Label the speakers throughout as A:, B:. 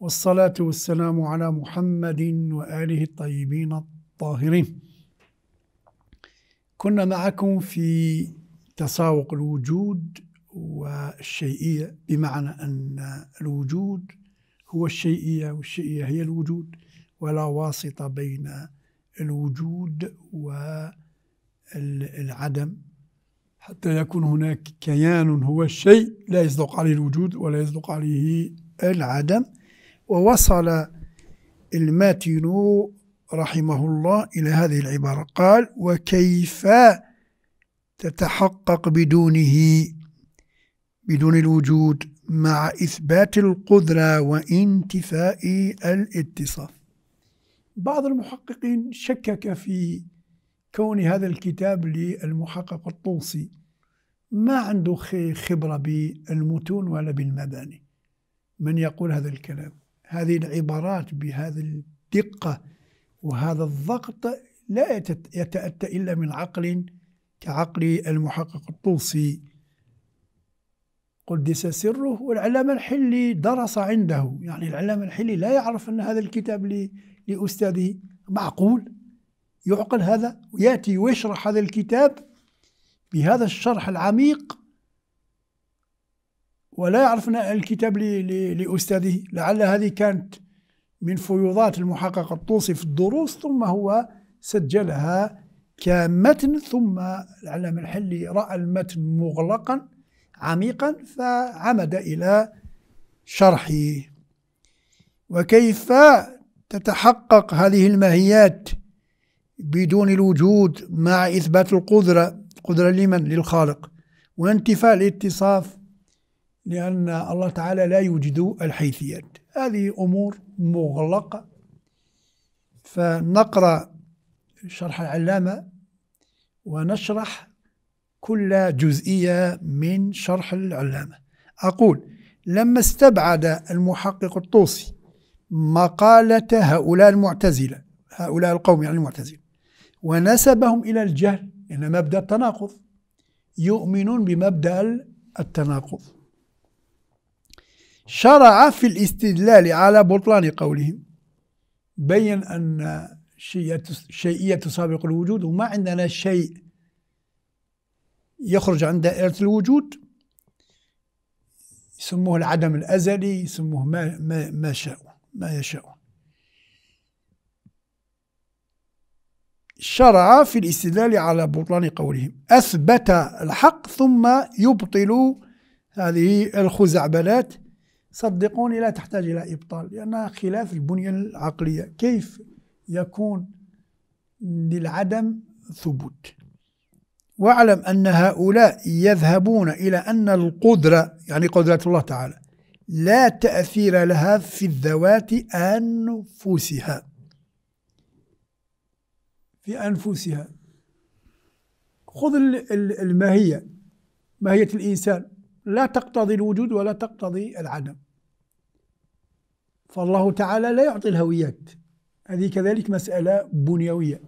A: والصلاة والسلام على محمد وآله الطيبين الطاهرين كنا معكم في تساوق الوجود والشيئية بمعنى أن الوجود هو الشيئية والشيئية هي الوجود ولا واسطة بين الوجود والعدم حتى يكون هناك كيان هو الشيء لا يصدق عليه الوجود ولا يصدق عليه العدم ووصل الماتن رحمه الله إلى هذه العبارة قال وكيف تتحقق بدونه بدون الوجود مع إثبات القدرة وانتفاء الاتصاف بعض المحققين شكك في كون هذا الكتاب للمحقق الطوسي ما عنده خبرة بالمتون ولا بالمباني من يقول هذا الكلام هذه العبارات بهذه الدقة وهذا الضغط لا يتأتى إلا من عقل كعقل المحقق الطوسي قدس سره والعلامة الحلي درس عنده يعني العلامة الحلي لا يعرف أن هذا الكتاب لأستاذه معقول يعقل هذا ويأتي ويشرح هذا الكتاب بهذا الشرح العميق ولا يعرفنا الكتاب لأستاذه لعل هذه كانت من فيوضات المحقق الطوسي في الدروس ثم هو سجلها كمتن ثم العلم الحلي رأى المتن مغلقا عميقا فعمد إلى شرحه وكيف تتحقق هذه الماهيات بدون الوجود مع إثبات القدرة قدرة لمن للخالق وانتفاء الاتصاف لأن الله تعالى لا يوجد الحيثيات هذه أمور مغلقة فنقرأ شرح العلامة ونشرح كل جزئية من شرح العلامة أقول لما استبعد المحقق الطوسي مقالة هؤلاء المعتزلة هؤلاء القوم يعني المعتزلة ونسبهم إلى الجهل إن مبدأ التناقض يؤمنون بمبدأ التناقض شرع في الاستدلال على بطلان قولهم بين أن شيئية تسابق الوجود وما عندنا شيء يخرج عن دائرة الوجود يسموه العدم الأزلي يسموه ما ما ما شاءوا ما يشاءون شرع في الاستدلال على بطلان قولهم أثبت الحق ثم يبطل هذه الخزعبلات صدقوني لا تحتاج إلى إبطال لأنها خلاف البنية العقلية كيف يكون للعدم ثبوت واعلم أن هؤلاء يذهبون إلى أن القدرة يعني قدرة الله تعالى لا تأثير لها في الذوات أنفسها في أنفسها خذ الماهية ماهية الإنسان لا تقتضي الوجود ولا تقتضي العدم فالله تعالى لا يعطي الهويات هذه كذلك مسألة بنيوية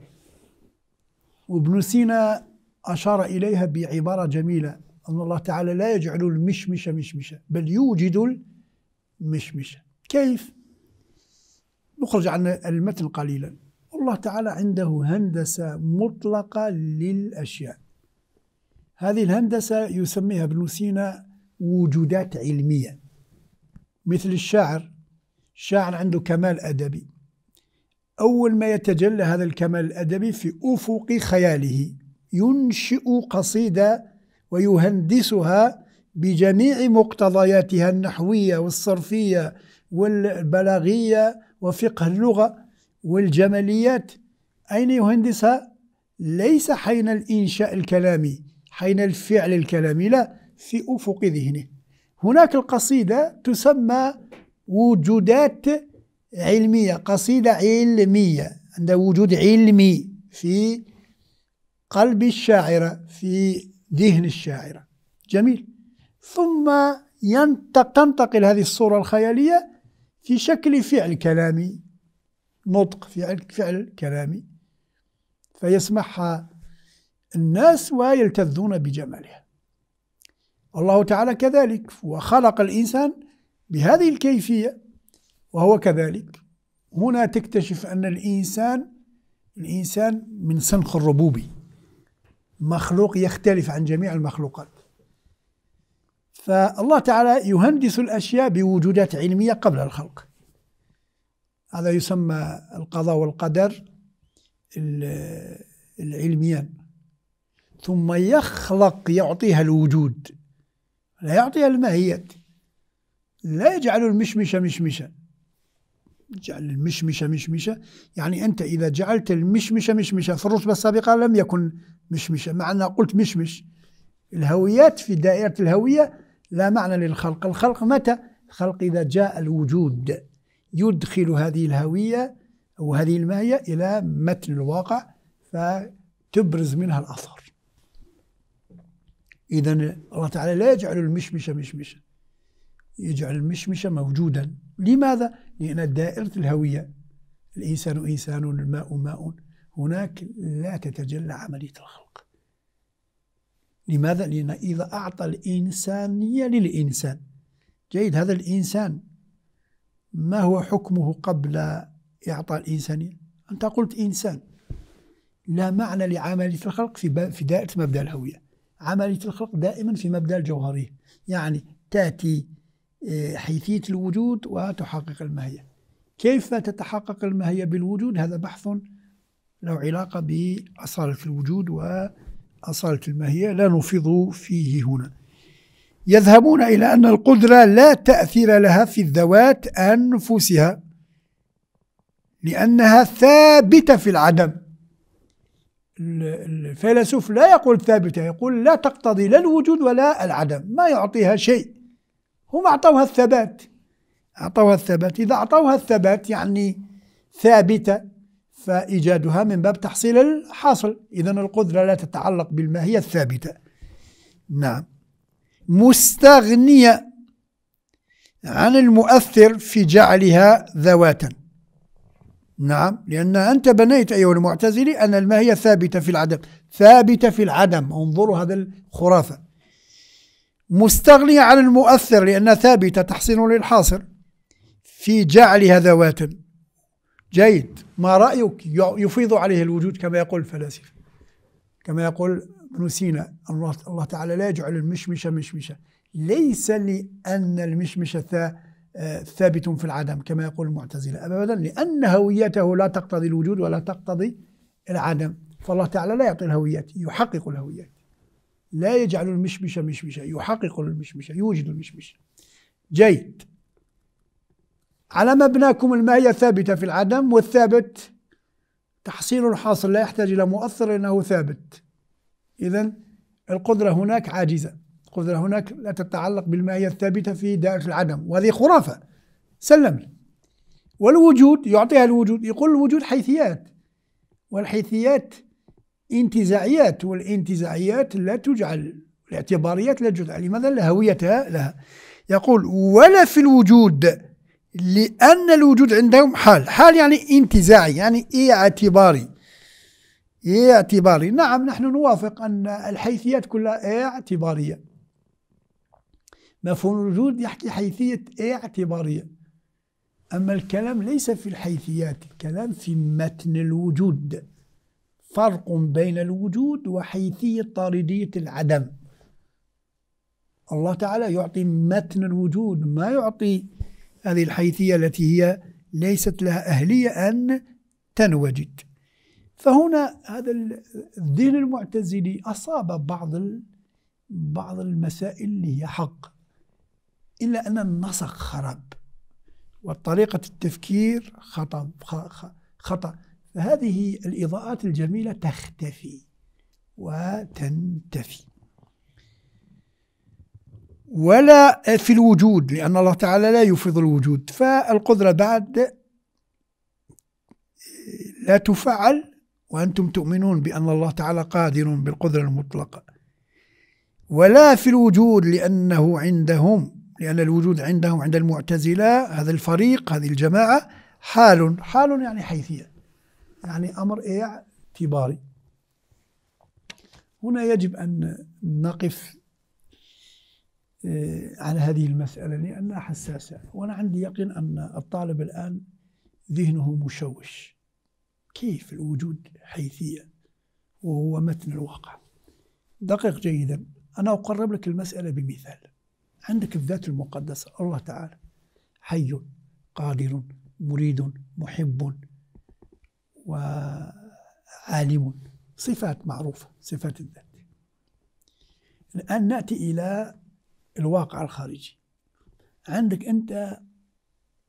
A: وابن سينا أشار إليها بعبارة جميلة أن الله تعالى لا يجعل المشمشة مشمشة بل يوجد المشمشة كيف؟ نخرج عن المتن قليلا الله تعالى عنده هندسة مطلقة للأشياء هذه الهندسة يسميها ابن سينا وجودات علمية مثل الشاعر الشاعر عنده كمال أدبي أول ما يتجلى هذا الكمال الأدبي في أفق خياله ينشئ قصيدة ويهندسها بجميع مقتضياتها النحوية والصرفية والبلاغية وفقه اللغة والجماليات أين يهندسها؟ ليس حين الإنشاء الكلامي حين الفعل الكلامي لا في أفق ذهنه هناك القصيدة تسمى وجودات علمية قصيدة علمية عندها وجود علمي في قلب الشاعرة في ذهن الشاعرة جميل ثم تنتقل هذه الصورة الخيالية في شكل فعل كلامي نطق فعل, فعل كلامي فيسمعها الناس ويلتذون بجمالها والله تعالى كذلك وخلق الإنسان بهذه الكيفية وهو كذلك هنا تكتشف أن الإنسان الإنسان من سنخ الربوبي مخلوق يختلف عن جميع المخلوقات فالله تعالى يهندس الأشياء بوجودات علمية قبل الخلق هذا يسمى القضاء والقدر العلميان ثم يخلق يعطيها الوجود لا يعطيها الماهيات لا يجعل المشمشة مشمشة جعل المشمشة مشمشة يعني أنت إذا جعلت المشمشة مشمشة في الرتبة السابقة لم يكن مشمشة مع أن قلت مشمش الهويات في دائرة الهوية لا معنى للخلق الخلق متى؟ الخلق إذا جاء الوجود يدخل هذه الهوية أو هذه الماهية إلى متن الواقع فتبرز منها الأثر إذا الله تعالى لا يجعل المشمشة مشمشة يجعل المشمش موجودا لماذا؟ لأن دائرة الهوية الإنسان إنسان الماء ماء هناك لا تتجلى عملية الخلق لماذا؟ لأن إذا أعطى الإنسانية للإنسان جيد هذا الإنسان ما هو حكمه قبل إعطاء الإنسانية؟ أنت قلت إنسان لا معنى لعملية الخلق في في دائرة مبدأ الهوية عملية الخلق دائما في مبدأ الجوهرية يعني تأتي إيه، حيثية الوجود وتحقق الماهية كيف تتحقق الماهية بالوجود هذا بحث له علاقة بأصالة الوجود وأصالة الماهية لا نفيض فيه هنا يذهبون إلى أن القدرة لا تأثير لها في الذوات أنفسها لأنها ثابتة في العدم الفيلسوف لا يقول ثابتة يقول لا تقتضي لا الوجود ولا العدم ما يعطيها شيء هم أعطوها الثبات أعطوها الثبات إذا أعطوها الثبات يعني ثابتة فإيجادها من باب تحصيل الحاصل إذا القدرة لا تتعلق بالماهية الثابتة نعم مستغنية عن المؤثر في جعلها ذواتا نعم لأن أنت بنيت أيها المعتزلي أن الماهية ثابتة في العدم ثابتة في العدم انظروا هذا الخرافة مستغنية عن المؤثر لأن ثابتة تحصين للحاصر في جعلها ذوات جيد ما رأيك يفيض عليه الوجود كما يقول الفلاسفة كما يقول ابن سينا الله تعالى لا يجعل المشمشة مشمشة ليس لأن المشمشة آه، ثابت في العدم كما يقول المعتزلة أبدا لأن هويته لا تقتضي الوجود ولا تقتضي العدم فالله تعالى لا يعطي الهويات يحقق الهويات لا يجعل المشمشة مشمشة يحقق المشمشة يوجد المشمشة جيد على مبناكم الماهية ثابتة في العدم والثابت تحصيل الحاصل لا يحتاج إلى مؤثر لأنه ثابت إذا القدرة هناك عاجزة القدرة هناك لا تتعلق بالماهية الثابتة في دائرة العدم وهذه خرافة سلم لي والوجود يعطيها الوجود يقول الوجود حيثيات والحيثيات انتزاعيات والانتزاعيات لا تجعل الاعتباريات لا تجعل يعني لماذا لا هويتها لها يقول ولا في الوجود لأن الوجود عندهم حال حال يعني انتزاعي يعني اعتباري اعتباري نعم نحن نوافق أن الحيثيات كلها اعتبارية مفهوم الوجود يحكي حيثية اعتبارية أما الكلام ليس في الحيثيات الكلام في متن الوجود فرق بين الوجود وحيثية طاردية العدم الله تعالى يعطي متن الوجود ما يعطي هذه الحيثية التي هي ليست لها أهلية أن تنوجد فهنا هذا الذهن المعتزلي أصاب بعض بعض المسائل اللي هي حق إلا أن النسق خرب وطريقة التفكير خطأ خطأ فهذه الإضاءات الجميلة تختفي وتنتفي ولا في الوجود لأن الله تعالى لا يفرض الوجود فالقدرة بعد لا تفعل وأنتم تؤمنون بأن الله تعالى قادر بالقدرة المطلقة ولا في الوجود لأنه عندهم لأن الوجود عندهم عند المعتزلة هذا الفريق هذه الجماعة حال حال يعني حيثية يعني أمر اعتباري هنا يجب أن نقف آه، على هذه المسألة لأنها حساسة وأنا عندي يقين أن الطالب الآن ذهنه مشوش كيف الوجود حيثية وهو متن الواقع دقق جيدا أنا أقرب لك المسألة بمثال عندك الذات المقدسة الله تعالى حي قادر مريد محب وعالم صفات معروفة صفات الذات الآن نأتي إلى الواقع الخارجي عندك أنت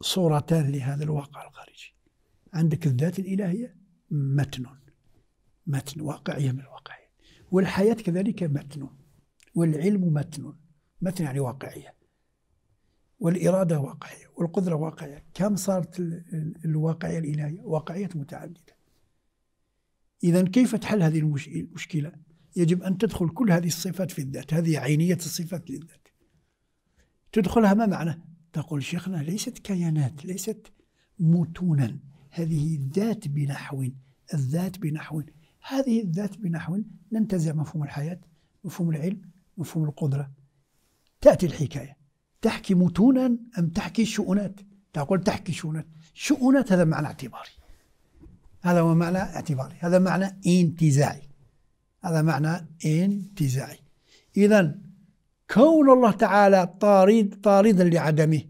A: صورتان لهذا الواقع الخارجي عندك الذات الإلهية متن متن واقعية من الواقعية والحياة كذلك متن والعلم متن متن يعني واقعية والإرادة واقعية والقدرة واقعية كم صارت الواقعية الإلهية واقعية متعددة إذا كيف تحل هذه المشكلة يجب أن تدخل كل هذه الصفات في الذات هذه عينية الصفات للذات تدخلها ما معنى تقول شيخنا ليست كيانات ليست متونا هذه الذات بنحو الذات بنحو هذه الذات بنحو ننتزع مفهوم الحياة مفهوم العلم مفهوم القدرة تأتي الحكاية تحكي متونا أم تحكي شؤونات تقول تحكي شؤونات شؤونات هذا معنى اعتباري هذا هو معنى اعتباري هذا معنى انتزاعي هذا معنى انتزاعي إذا كون الله تعالى طارد طاردا لعدمه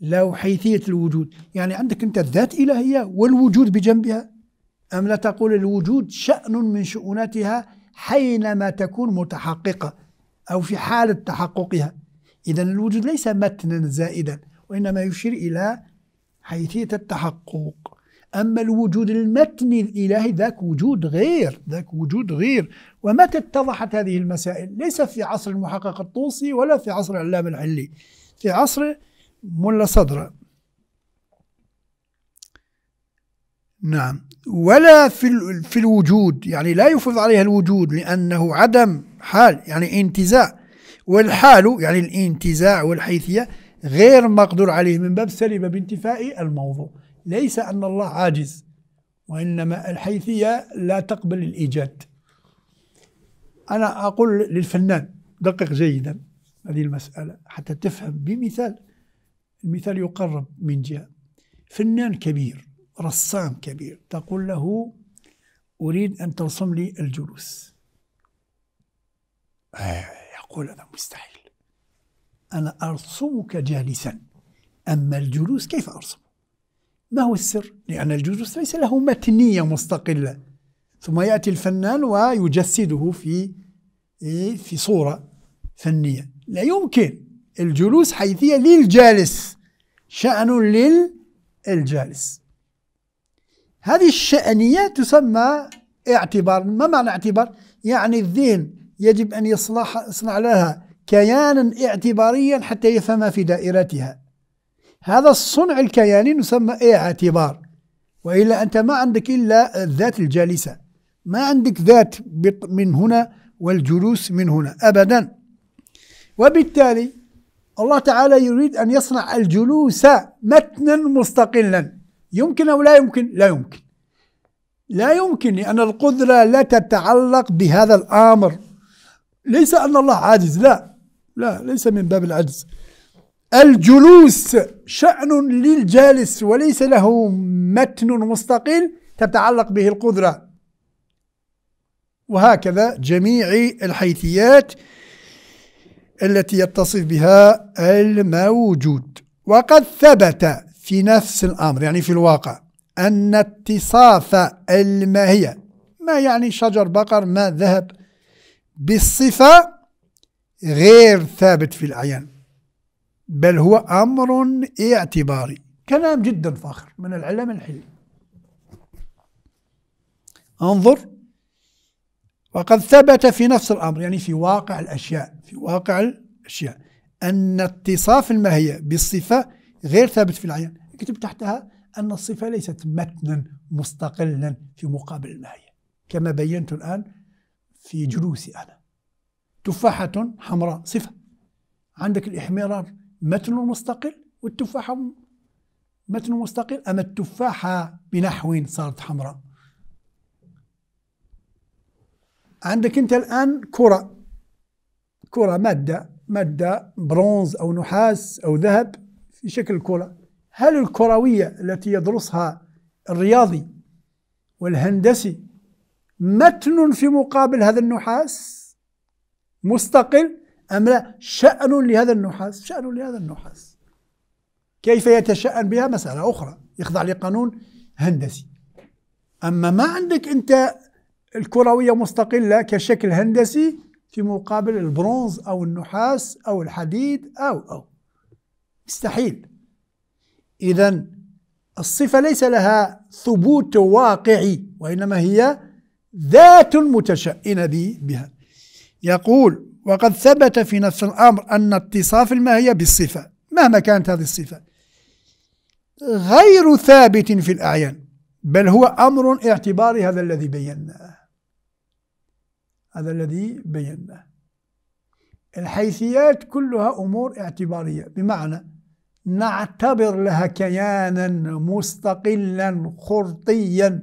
A: لو حيثية الوجود يعني عندك أنت الذات إلهية والوجود بجنبها أم لا تقول الوجود شأن من شؤوناتها حينما تكون متحققة أو في حالة تحققها إذا الوجود ليس متنا زائدا وإنما يشير إلى حيثية التحقق أما الوجود المتني الإلهي ذاك وجود غير ذاك وجود غير ومتى اتضحت هذه المسائل ليس في عصر المحقق الطوسي ولا في عصر العلام العلي في عصر ملا صدره نعم ولا في في الوجود يعني لا يفرض عليها الوجود لأنه عدم حال يعني انتزاع والحال يعني الانتزاع والحيثية غير مقدور عليه من باب سلب بانتفاء الموضوع ليس أن الله عاجز وإنما الحيثية لا تقبل الإيجاد أنا أقول للفنان دقق جيدا هذه المسألة حتى تفهم بمثال المثال يقرب من جهة فنان كبير رسام كبير تقول له أريد أن ترسم لي الجلوس آه. يقول هذا مستحيل أنا أرسمك جالسا أما الجلوس كيف أرسمه ما هو السر؟ لأن الجلوس ليس له متنية مستقلة ثم يأتي الفنان ويجسده في إيه، في صورة فنية لا يمكن الجلوس حيثية للجالس شأن للجالس هذه الشأنية تسمى اعتبار ما معنى اعتبار؟ يعني الذهن يجب أن يصلح يصنع لها كيانا اعتباريا حتى يفهم في دائرتها هذا الصنع الكياني نسمى إيه اعتبار وإلا أنت ما عندك إلا الذات الجالسة ما عندك ذات من هنا والجلوس من هنا أبدا وبالتالي الله تعالى يريد أن يصنع الجلوس متنا مستقلا يمكن أو لا يمكن لا يمكن لا يمكن لأن القدرة لا تتعلق بهذا الأمر ليس أن الله عاجز لا لا ليس من باب العجز الجلوس شأن للجالس وليس له متن مستقل تتعلق به القدرة وهكذا جميع الحيثيات التي يتصف بها الموجود وقد ثبت في نفس الأمر يعني في الواقع أن اتصاف الماهية ما يعني شجر بقر ما ذهب بالصفة غير ثابت في الأعيان بل هو أمر اعتباري كلام جدا فاخر من العلم الحلي انظر وقد ثبت في نفس الأمر يعني في واقع الأشياء في واقع الأشياء أن اتصاف الماهية بالصفة غير ثابت في العين كتب تحتها أن الصفة ليست متنا مستقلا في مقابل الماهية كما بينت الآن في جلوسي أنا تفاحة حمراء صفة عندك الإحمرار متن مستقل والتفاحة متن مستقل أما التفاحة بنحو صارت حمراء عندك أنت الآن كرة كرة مادة مادة برونز أو نحاس أو ذهب في شكل كرة هل الكروية التي يدرسها الرياضي والهندسي متن في مقابل هذا النحاس مستقل أم لا شأن لهذا النحاس شأن لهذا النحاس كيف يتشأن بها مسألة أخرى يخضع لقانون هندسي أما ما عندك أنت الكروية مستقلة كشكل هندسي في مقابل البرونز أو النحاس أو الحديد أو أو مستحيل إذا الصفة ليس لها ثبوت واقعي وإنما هي ذات متشأن بها يقول وقد ثبت في نفس الأمر أن اتصاف الماهية بالصفة مهما كانت هذه الصفة غير ثابت في الأعيان بل هو أمر اعتباري هذا الذي بيناه هذا الذي بيناه الحيثيات كلها أمور اعتبارية بمعنى نعتبر لها كيانا مستقلا خرطيا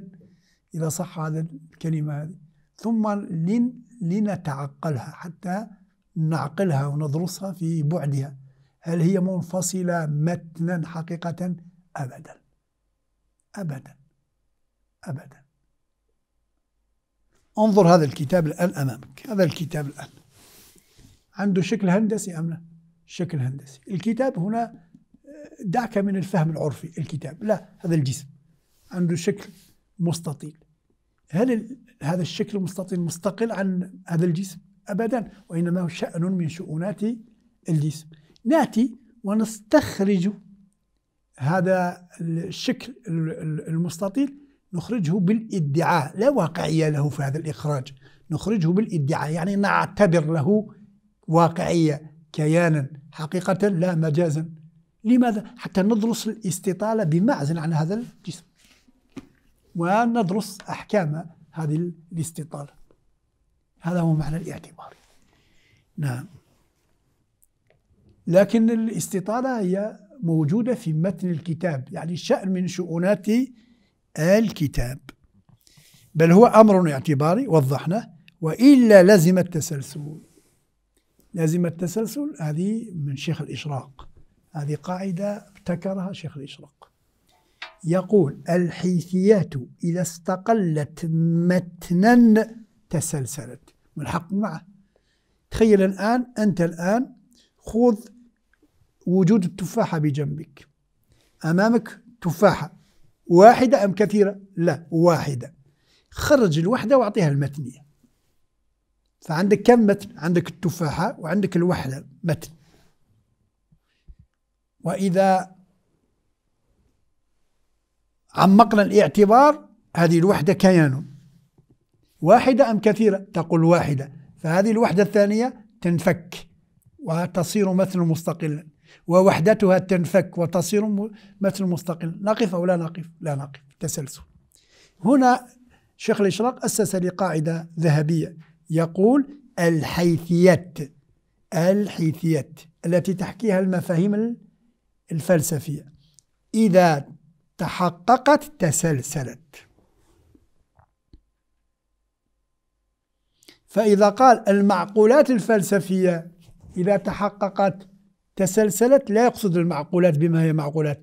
A: إذا صح هذا الكلمة هذه ثم لن لنتعقلها حتى نعقلها وندرسها في بعدها هل هي منفصلة متنا حقيقة أبدا أبدا أبدا انظر هذا الكتاب الآن أمامك هذا الكتاب الآن عنده شكل هندسي أم لا شكل هندسي الكتاب هنا دعك من الفهم العرفي الكتاب لا هذا الجسم عنده شكل مستطيل هل هذا الشكل المستطيل مستقل عن هذا الجسم أبدا وإنما هو شأن من شؤونات الجسم نأتي ونستخرج هذا الشكل المستطيل نخرجه بالادعاء لا واقعية له في هذا الإخراج نخرجه بالادعاء يعني نعتبر له واقعية كيانا حقيقة لا مجازا لماذا؟ حتى ندرس الاستطالة بمعزل عن هذا الجسم وندرس أحكام هذه الاستطالة هذا هو معنى الاعتبار نعم لكن الاستطالة هي موجودة في متن الكتاب يعني شأن من شؤونات الكتاب بل هو أمر اعتباري وضحنا وإلا لزم التسلسل لازم التسلسل هذه من شيخ الإشراق هذه قاعدة ابتكرها شيخ الإشراق يقول الحيثيات إذا استقلت متنا تسلسلت والحق معه تخيل الآن أنت الآن خذ وجود التفاحة بجنبك أمامك تفاحة واحدة أم كثيرة؟ لا واحدة خرج الوحدة وأعطيها المتنية فعندك كم متن؟ عندك التفاحة وعندك الوحدة متن وإذا عمقنا الاعتبار هذه الوحدة كيان واحدة أم كثيرة تقول واحدة فهذه الوحدة الثانية تنفك وتصير مثل مستقلا ووحدتها تنفك وتصير مثل مستقل نقف أو لا نقف لا نقف تسلسل هنا شيخ الإشراق أسس لقاعدة ذهبية يقول الحيثيات الحيثيات التي تحكيها المفاهيم الفلسفية إذا تحققت تسلسلت فإذا قال المعقولات الفلسفية إذا تحققت تسلسلت لا يقصد المعقولات بما هي معقولات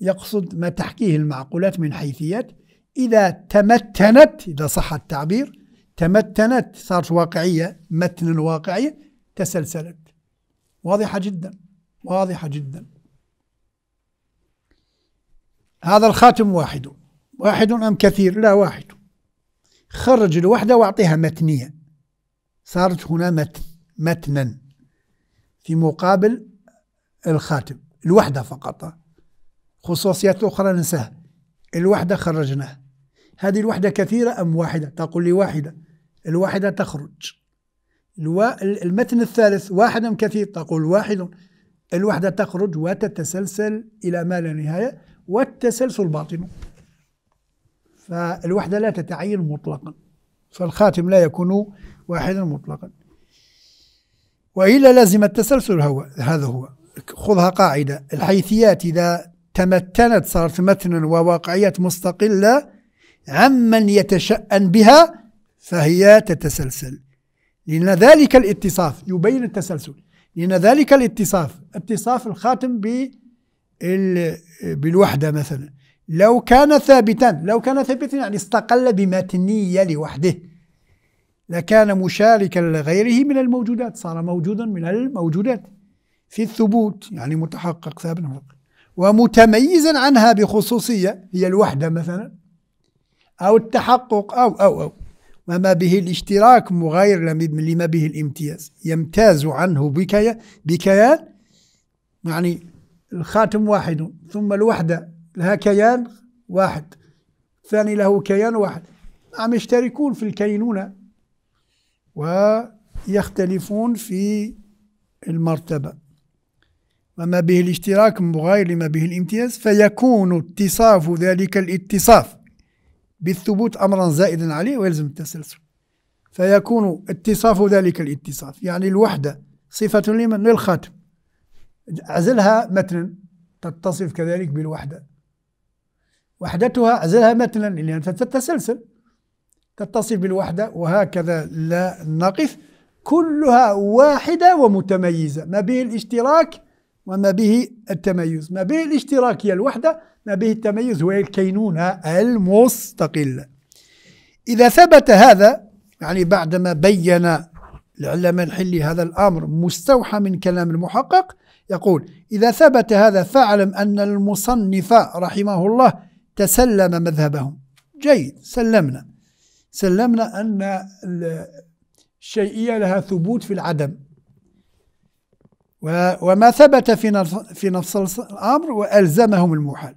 A: يقصد ما تحكيه المعقولات من حيثيات إذا تمتنت إذا صح التعبير تمتنت صارت واقعية متنا واقعية تسلسلت واضحة جدا واضحة جدا هذا الخاتم واحد واحد أم كثير لا واحد خرج الوحدة وأعطيها متنية صارت هنا متن متنا في مقابل الخاتم الوحدة فقط خصوصيات أخرى ننساها الوحدة خرجناها هذه الوحدة كثيرة أم واحدة تقول لي واحدة الواحدة تخرج المتن الثالث واحد أم كثير تقول واحد الوحدة تخرج وتتسلسل إلى ما لا نهاية والتسلسل باطنه فالوحدة لا تتعين مطلقا فالخاتم لا يكون واحدا مطلقا وإلا لازم التسلسل هو هذا هو خذها قاعدة الحيثيات إذا تمتنت صارت متنا وواقعيات مستقلة عمن يتشأن بها فهي تتسلسل لأن ذلك الاتصاف يبين التسلسل لأن ذلك الاتصاف اتصاف الخاتم ب بالوحدة مثلا لو كان ثابتا لو كان ثابتا يعني استقل بمتنية لوحده لكان مشاركا لغيره من الموجودات صار موجودا من الموجودات في الثبوت يعني متحقق ثابتا ومتميزا عنها بخصوصية هي الوحدة مثلا أو التحقق أو أو أو وما به الاشتراك مغاير لما به الامتياز يمتاز عنه بكيان بكيان يعني الخاتم واحد ثم الوحدة لها كيان واحد الثاني له كيان واحد عم يشتركون في الكينونة ويختلفون في المرتبة وما به الاشتراك مغاير لما به الامتياز فيكون اتصاف ذلك الاتصاف بالثبوت أمرا زائدا عليه ويلزم التسلسل فيكون اتصاف ذلك الاتصاف يعني الوحدة صفة لمن للخاتم اعزلها متنا تتصف كذلك بالوحدة وحدتها اعزلها متنا لأنها يعني تتسلسل تتصف بالوحدة وهكذا لا نقف كلها واحدة ومتميزة ما به الاشتراك وما به التميز ما به الاشتراك هي الوحدة ما به التميز هو الكينونة المستقلة إذا ثبت هذا يعني بعدما بين العلماء الحلي هذا الأمر مستوحى من كلام المحقق يقول إذا ثبت هذا فاعلم أن المصنف رحمه الله تسلم مذهبهم جيد سلمنا سلمنا أن الشيئية لها ثبوت في العدم وما ثبت في في نفس الأمر وألزمهم المحال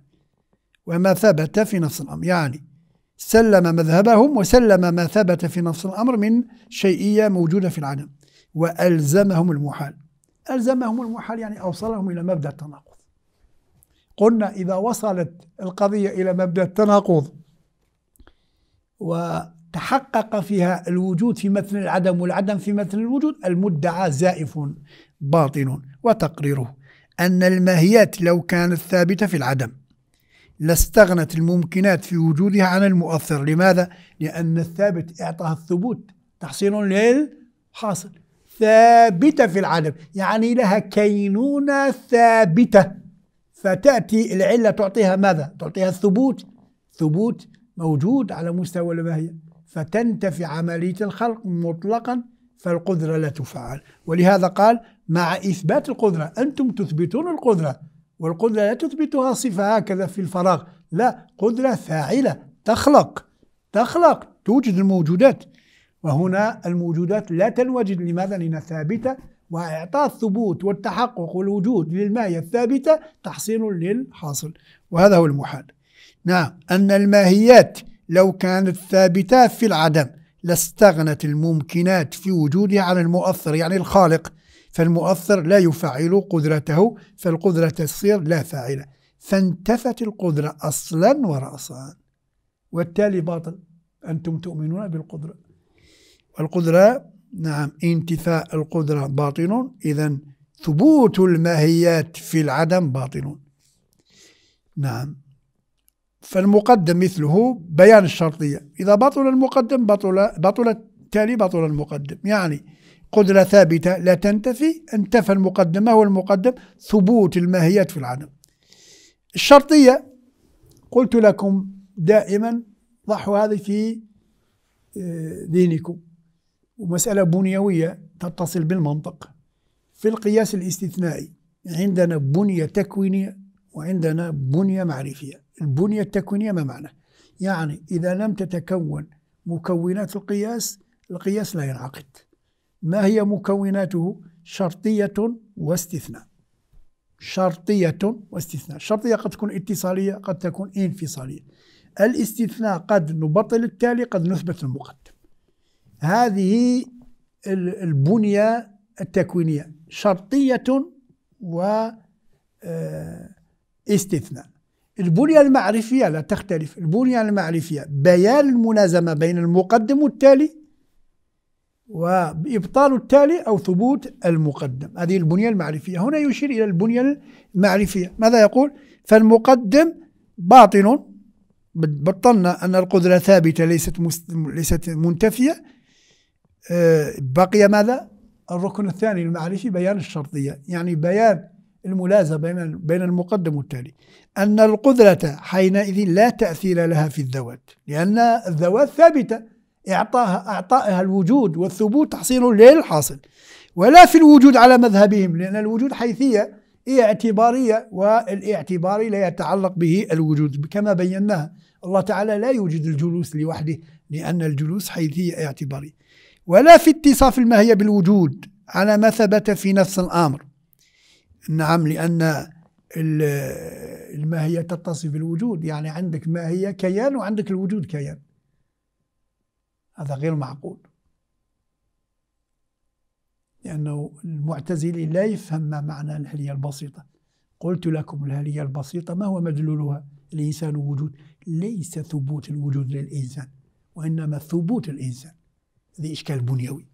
A: وما ثبت في نفس الأمر يعني سلم مذهبهم وسلم ما ثبت في نفس الأمر من شيئية موجودة في العدم وألزمهم المحال ألزمهم المحال يعني أوصلهم إلى مبدأ التناقض قلنا إذا وصلت القضية إلى مبدأ التناقض وتحقق فيها الوجود في مثل العدم والعدم في مثل الوجود المدعى زائف باطن وتقريره أن الماهيات لو كانت ثابتة في العدم لاستغنت الممكنات في وجودها عن المؤثر لماذا؟ لأن الثابت إعطاها الثبوت تحصيل للحاصل ثابتة في العالم يعني لها كينونة ثابتة فتأتي العلة تعطيها ماذا؟ تعطيها الثبوت ثبوت موجود على مستوى الماهية فتنتفي عملية الخلق مطلقا فالقدرة لا تفعل ولهذا قال مع إثبات القدرة أنتم تثبتون القدرة والقدرة لا تثبتها صفة هكذا في الفراغ لا قدرة فاعلة تخلق تخلق توجد الموجودات وهنا الموجودات لا تنوجد لماذا؟ لأنها ثابتة وإعطاء الثبوت والتحقق والوجود للماهية الثابتة تحصيل للحاصل وهذا هو المحال نعم أن الماهيات لو كانت ثابتة في العدم لاستغنت الممكنات في وجودها عن المؤثر يعني الخالق فالمؤثر لا يفعل قدرته فالقدرة تصير لا فاعلة فانتفت القدرة أصلا ورأسا والتالي باطل أنتم تؤمنون بالقدرة والقدرة نعم انتفاء القدرة باطل إذا ثبوت الماهيات في العدم باطل نعم فالمقدم مثله بيان الشرطية إذا بطل المقدم بطل بطل التالي بطل المقدم يعني قدرة ثابتة لا تنتفي انتفى المقدم ما هو المقدم ثبوت الماهيات في العدم الشرطية قلت لكم دائما ضحوا هذه في آه، دينكم ومسألة بنيوية تتصل بالمنطق في القياس الاستثنائي عندنا بنية تكوينية وعندنا بنية معرفية البنية التكوينية ما معنى؟ يعني إذا لم تتكون مكونات القياس القياس لا ينعقد ما هي مكوناته؟ شرطية واستثناء شرطية واستثناء الشرطية قد تكون اتصالية قد تكون انفصالية الاستثناء قد نبطل التالي قد نثبت المقدم هذه البنية التكوينية شرطية و آه، استثناء البنية المعرفية لا تختلف البنية المعرفية بيان الملازمة بين المقدم والتالي وإبطال التالي أو ثبوت المقدم هذه البنية المعرفية هنا يشير إلى البنية المعرفية ماذا يقول فالمقدم باطن بطلنا أن القدرة ثابتة ليست ليست منتفية بقي ماذا؟ الركن الثاني المعرفي بيان الشرطية يعني بيان الملازمة بين المقدم والتالي أن القدرة حينئذ لا تأثير لها في الذوات لأن الذوات ثابتة إعطاها أعطائها الوجود والثبوت تحصيل للحاصل ولا في الوجود على مذهبهم لأن الوجود حيثية هي اعتبارية والاعتباري لا يتعلق به الوجود كما بيناها الله تعالى لا يوجد الجلوس لوحده لأن الجلوس حيثية اعتبارية ولا في اتصاف الماهية بالوجود على ما ثبت في نفس الأمر نعم لأن الماهية تتصف بالوجود يعني عندك ماهية كيان وعندك الوجود كيان هذا غير معقول لأنه المعتزلي لا يفهم ما معنى الهلية البسيطة قلت لكم الهلية البسيطة ما هو مدلولها الإنسان وجود ليس ثبوت الوجود للإنسان وإنما ثبوت الإنسان هذه إشكال بنيوي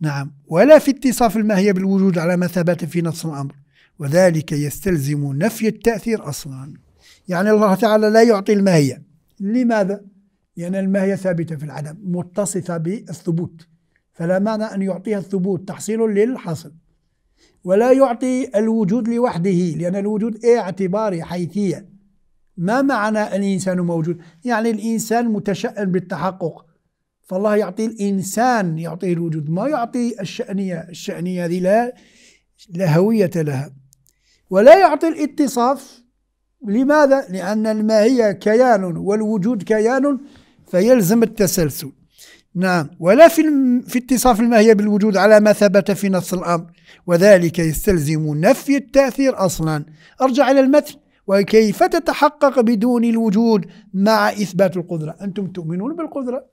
A: نعم ولا في اتصاف الماهية بالوجود على ما ثبت في نص الأمر وذلك يستلزم نفي التأثير أصلا يعني الله تعالى لا يعطي الماهية لماذا؟ لأن يعني الماهية ثابتة في العدم متصفة بالثبوت فلا معنى أن يعطيها الثبوت تحصيل للحصل ولا يعطي الوجود لوحده لأن الوجود اعتباري حيثية ما معنى الإنسان موجود؟ يعني الإنسان متشأن بالتحقق فالله يعطي الإنسان يعطيه الوجود ما يعطي الشأنية الشأنية هذه لا لا هوية لها ولا يعطي الاتصاف لماذا؟ لأن الماهية كيان والوجود كيان فيلزم التسلسل نعم ولا في في اتصاف الماهية بالوجود على ما ثبت في نص الأمر وذلك يستلزم نفي التأثير أصلا أرجع إلى المثل وكيف تتحقق بدون الوجود مع إثبات القدرة أنتم تؤمنون بالقدرة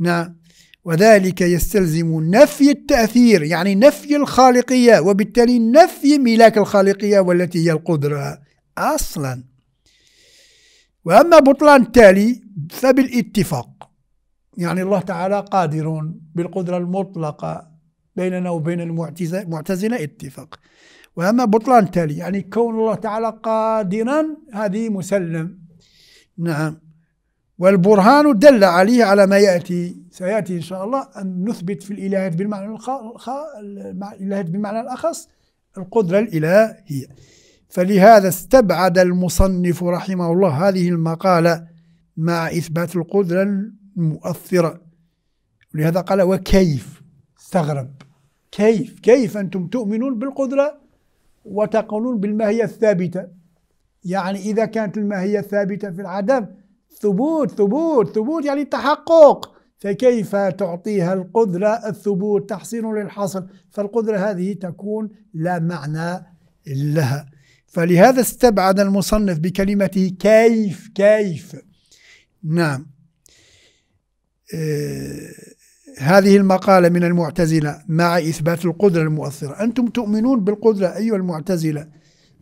A: نعم وذلك يستلزم نفي التأثير يعني نفي الخالقية وبالتالي نفي ملاك الخالقية والتي هي القدرة أصلا وأما بطلان التالي فبالاتفاق يعني الله تعالى قادر بالقدرة المطلقة بيننا وبين المعتزلة اتفاق وأما بطلان التالي يعني كون الله تعالى قادرا هذه مسلم نعم والبرهان دل عليه على ما يأتي سيأتي إن شاء الله أن نثبت في الإلهات بالمعنى الإلهات بالمعنى الأخص القدرة الإلهية فلهذا استبعد المصنف رحمه الله هذه المقالة مع إثبات القدرة المؤثرة ولهذا قال وكيف استغرب كيف كيف أنتم تؤمنون بالقدرة وتقولون بالماهية الثابتة يعني إذا كانت الماهية الثابتة في العدم ثبوت ثبوت ثبوت يعني تحقق فكيف تعطيها القدرة الثبوت تحصين للحصر فالقدرة هذه تكون لا معنى لها فلهذا استبعد المصنف بكلمته كيف كيف نعم آه هذه المقالة من المعتزلة مع إثبات القدرة المؤثرة أنتم تؤمنون بالقدرة أيها المعتزلة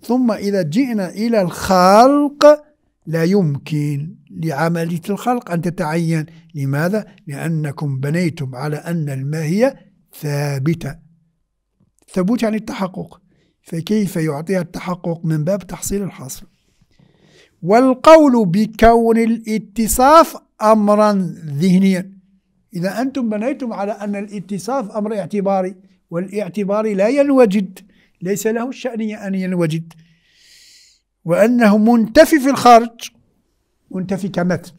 A: ثم إذا جئنا إلى الخلق لا يمكن لعملية الخلق أن تتعين لماذا؟ لأنكم بنيتم على أن الماهية ثابتة ثبوت يعني التحقق فكيف يعطيها التحقق من باب تحصيل الحصر والقول بكون الاتصاف أمرا ذهنيا إذا أنتم بنيتم على أن الاتصاف أمر اعتباري والاعتباري لا ينوجد ليس له الشأنية أن ينوجد وأنه منتفي في الخارج منتفي كمثل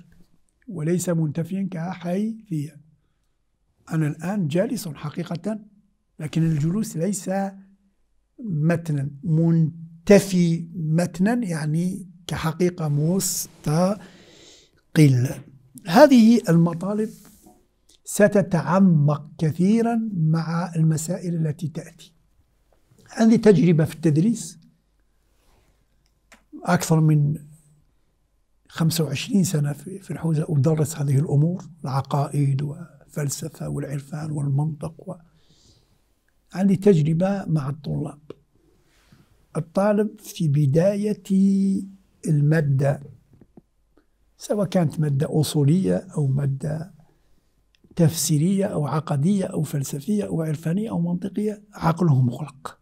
A: وليس منتفيا كحيثية أنا الآن جالس حقيقة لكن الجلوس ليس متنا منتفي متنا يعني كحقيقة مستقلة هذه المطالب ستتعمق كثيرا مع المسائل التي تأتي عندي تجربة في التدريس أكثر من 25 سنة في الحوزة أدرس هذه الأمور العقائد والفلسفة والعرفان والمنطق و... عندي تجربة مع الطلاب الطالب في بداية المادة سواء كانت مادة أصولية أو مادة تفسيرية أو عقدية أو فلسفية أو عرفانية أو منطقية عقله مغلق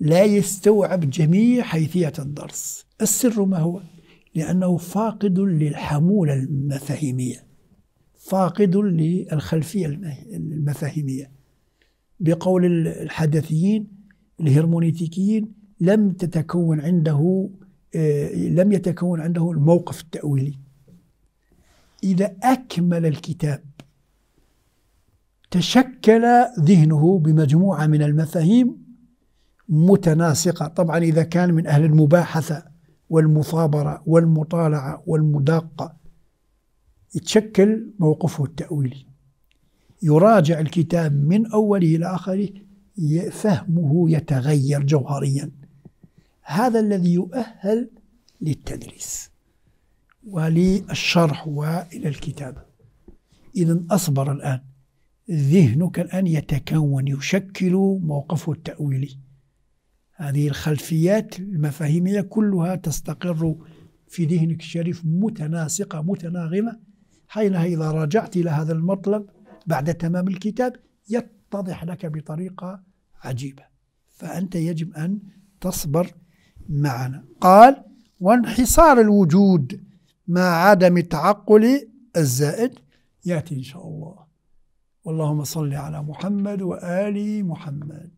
A: لا يستوعب جميع حيثية الدرس السر ما هو؟ لأنه فاقد للحمولة المفاهيمية فاقد للخلفية المفاهيمية بقول الحدثيين الهرمونيتيكيين لم تتكون عنده آه، لم يتكون عنده الموقف التأويلي إذا أكمل الكتاب تشكل ذهنه بمجموعة من المفاهيم متناسقة طبعا إذا كان من أهل المباحثة والمثابرة والمطالعة والمداقة يتشكل موقفه التأويلي يراجع الكتاب من أوله إلى آخره فهمه يتغير جوهريا هذا الذي يؤهل للتدريس وللشرح والى الكتابه اذا اصبر الان ذهنك الان يتكون يشكل موقفه التاويلي هذه الخلفيات المفاهيمية كلها تستقر في ذهنك الشريف متناسقة متناغمة حينها إذا رجعت إلى هذا المطلب بعد تمام الكتاب يتضح لك بطريقة عجيبة فأنت يجب أن تصبر معنا قال وانحصار الوجود مع عدم التعقل الزائد يأتي إن شاء الله اللهم صل على محمد وآل محمد